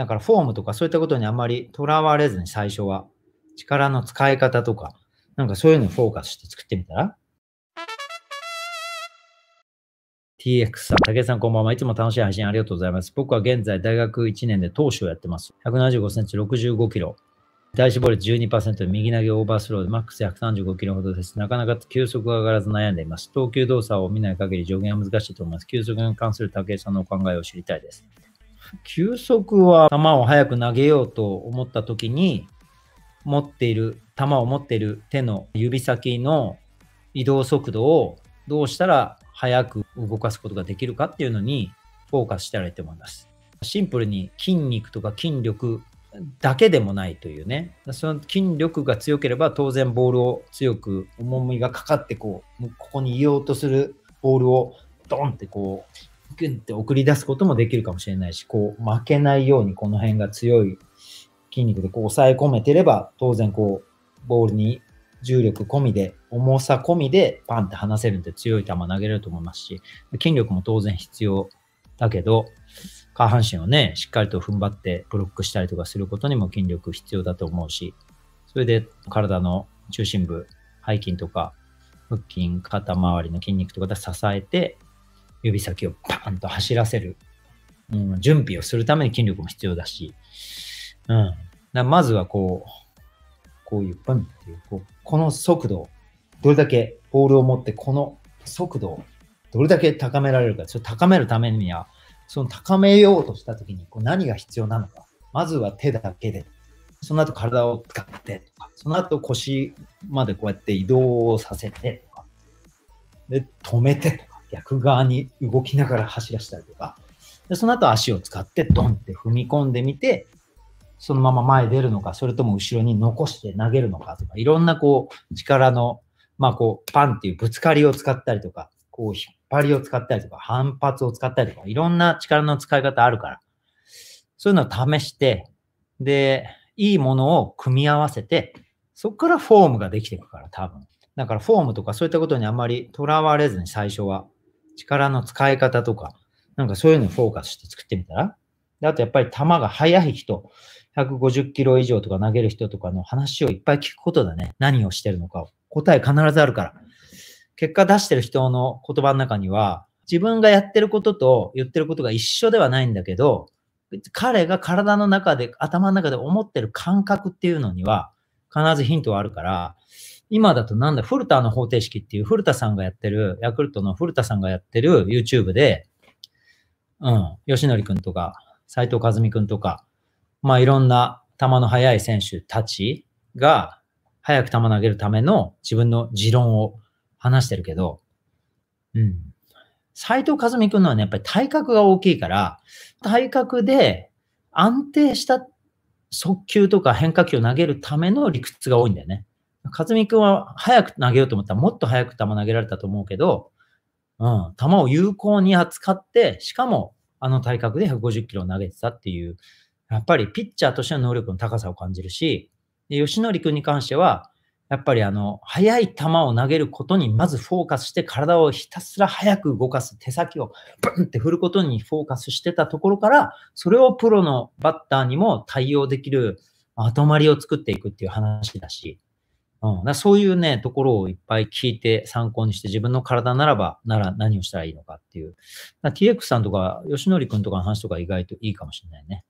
だからフォームとかそういったことにあんまりとらわれずに最初は力の使い方とか、なんかそういうのをフォーカスして作ってみたら TX さん、武井さんこんばんは。いつも楽しい配信ありがとうございます。僕は現在大学1年で投手をやってます。175センチ、65キロ。大脂肪率12%、右投げオーバースローでマックス135キロほどです。なかなか球速が上がらず悩んでいます。投球動作を見ない限り上限は難しいと思います。球速に関する武井さんのお考えを知りたいです。球速は球を速く投げようと思った時に、持っている、球を持っている手の指先の移動速度をどうしたら速く動かすことができるかっていうのにフォーカスしてらげて思います。シンプルに筋肉とか筋力だけでもないというね、その筋力が強ければ当然ボールを強く重みがかかってこう、ここにいようとするボールをドンってこうぐンって送り出すこともできるかもしれないし、こう、負けないようにこの辺が強い筋肉でこう抑え込めてれば、当然こう、ボールに重力込みで、重さ込みでパンって離せるんで強い球投げれると思いますし、筋力も当然必要だけど、下半身をね、しっかりと踏ん張ってブロックしたりとかすることにも筋力必要だと思うし、それで体の中心部、背筋とか、腹筋、肩周りの筋肉とかで支えて、指先をパーンと走らせる、うん、準備をするために筋力も必要だし、うん、だまずはこう、こういうパンっていうこう、この速度、どれだけボールを持ってこの速度をどれだけ高められるか、それ高めるためには、その高めようとしたときにこう何が必要なのか、まずは手だけで、その後体を使ってとか、その後腰までこうやって移動をさせてとか、で、止めて逆側に動きながら走らせたりとか、でその後足を使ってドンって踏み込んでみて、そのまま前出るのか、それとも後ろに残して投げるのかとか、いろんなこう力の、まあこうパンっていうぶつかりを使ったりとか、こう引っ張りを使ったりとか、反発を使ったりとか、いろんな力の使い方あるから、そういうのを試して、で、いいものを組み合わせて、そこからフォームができていくから、多分。だからフォームとかそういったことにあんまりとらわれずに最初は力の使い方とか、なんかそういうのをフォーカスして作ってみたら。で、あとやっぱり球が速い人、150キロ以上とか投げる人とかの話をいっぱい聞くことだね。何をしてるのかを。答え必ずあるから。結果出してる人の言葉の中には、自分がやってることと言ってることが一緒ではないんだけど、彼が体の中で、頭の中で思ってる感覚っていうのには、必ずヒントはあるから、今だとなんだ、古田の方程式っていう古田さんがやってる、ヤクルトの古田さんがやってる YouTube で、うん、吉典くんとか、斎藤和美くんとか、まあいろんな球の速い選手たちが、早く球投げるための自分の持論を話してるけど、うん。斎藤和美くんのはね、やっぱり体格が大きいから、体格で安定した速球とか変化球を投げるための理屈が多いんだよね。かずみくんは早く投げようと思ったらもっと早く球投げられたと思うけど、うん、球を有効に扱って、しかもあの体格で150キロを投げてたっていう、やっぱりピッチャーとしての能力の高さを感じるし、で吉典君に関しては、やっぱりあの、速い球を投げることにまずフォーカスして、体をひたすら速く動かす、手先をブンって振ることにフォーカスしてたところから、それをプロのバッターにも対応できる後回まりを作っていくっていう話だし、うん、だそういうね、ところをいっぱい聞いて参考にして自分の体ならば、なら何をしたらいいのかっていう。TX さんとか、吉典君とかの話とか意外といいかもしれないね。